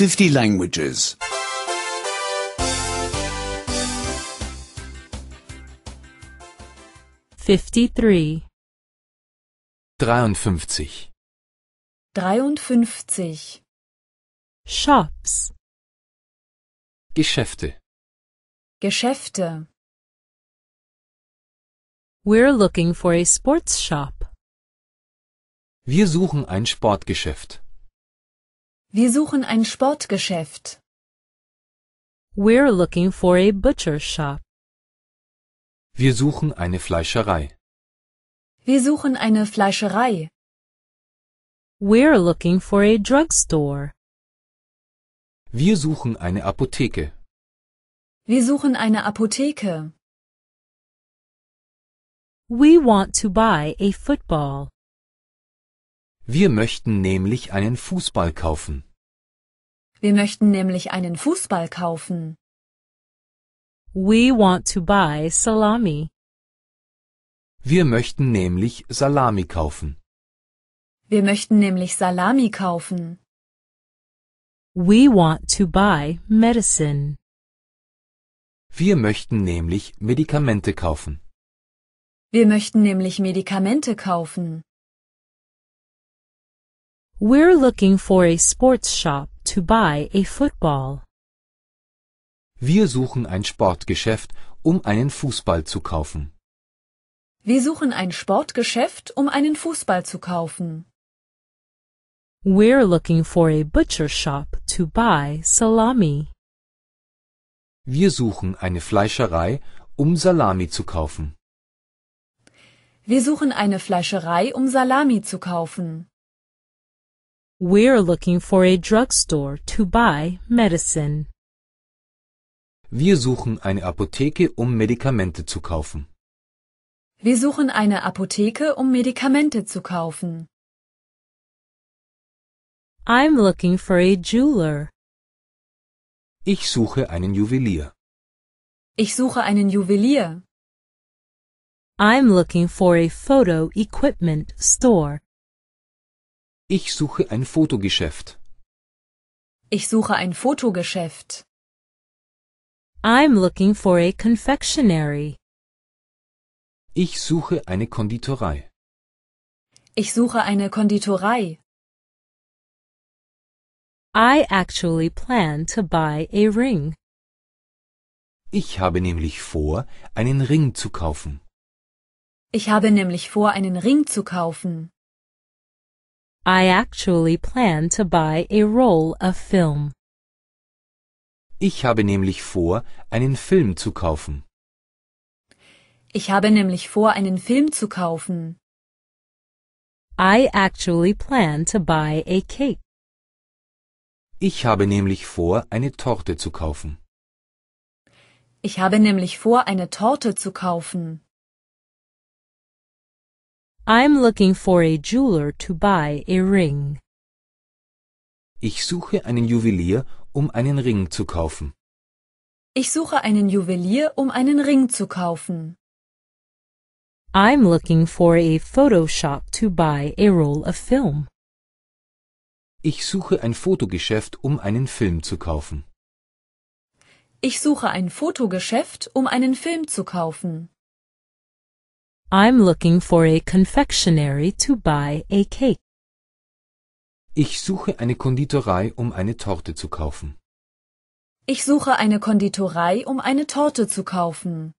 50 languages. 53. 53. 53. Shops. Geschäfte. Geschäfte. We're looking for a sports shop. Wir suchen ein Sportgeschäft. Wir suchen ein Sportgeschäft. We're looking for a butcher shop. Wir suchen eine Fleischerei. Wir suchen eine Fleischerei. We're looking for a drugstore. Wir suchen eine Apotheke. Wir suchen eine Apotheke. We want to buy a football. Wir möchten nämlich einen Fußball kaufen. Wir möchten nämlich einen Fußball kaufen. We want to buy salami. Wir möchten nämlich Salami kaufen. Wir möchten nämlich Salami kaufen. We want to buy medicine. Wir möchten nämlich Medikamente kaufen. Wir möchten nämlich Medikamente kaufen. We're looking for a sports shop to buy a football. Wir suchen ein Sportgeschäft, um einen Fußball zu kaufen. Wir suchen ein Sportgeschäft, um einen Fußball zu kaufen. We're looking for a butcher shop to buy salami. Wir suchen eine Fleischerei, um Salami zu kaufen. Wir suchen eine Fleischerei, um Salami zu kaufen. We're looking for a drugstore to buy medicine. Wir suchen eine Apotheke, um Medikamente zu kaufen. Wir suchen eine Apotheke, um Medikamente zu kaufen. I'm looking for a jeweler. Ich suche einen Juwelier. Ich suche einen Juwelier. I'm looking for a photo equipment store. Ich suche ein Fotogeschäft. Ich suche ein Fotogeschäft. I'm looking for a confectionery. Ich suche eine Konditorei. Ich suche eine Konditorei. I actually plan to buy a ring. Ich habe nämlich vor, einen Ring zu kaufen. Ich habe nämlich vor, einen Ring zu kaufen. I actually plan to buy a roll of film. Ich habe nämlich vor, einen Film zu kaufen. Ich habe nämlich vor, einen Film zu kaufen. I actually plan to buy a cake. Ich habe nämlich vor, eine Torte zu kaufen. Ich habe nämlich vor, eine Torte zu kaufen. I'm looking for a jeweler to buy a ring. Ich suche einen Juwelier, um einen Ring zu kaufen. Ich suche einen Juwelier, um einen Ring zu kaufen. I'm looking for a Photoshop to buy a roll of film. Ich suche ein Fotogeschäft, um einen Film zu kaufen. Ich suche ein Fotogeschäft, um einen Film zu kaufen. I'm looking for a confectionery to buy a cake. Ich suche eine Konditorei, um eine Torte zu kaufen. Ich suche eine Konditorei, um eine Torte zu kaufen.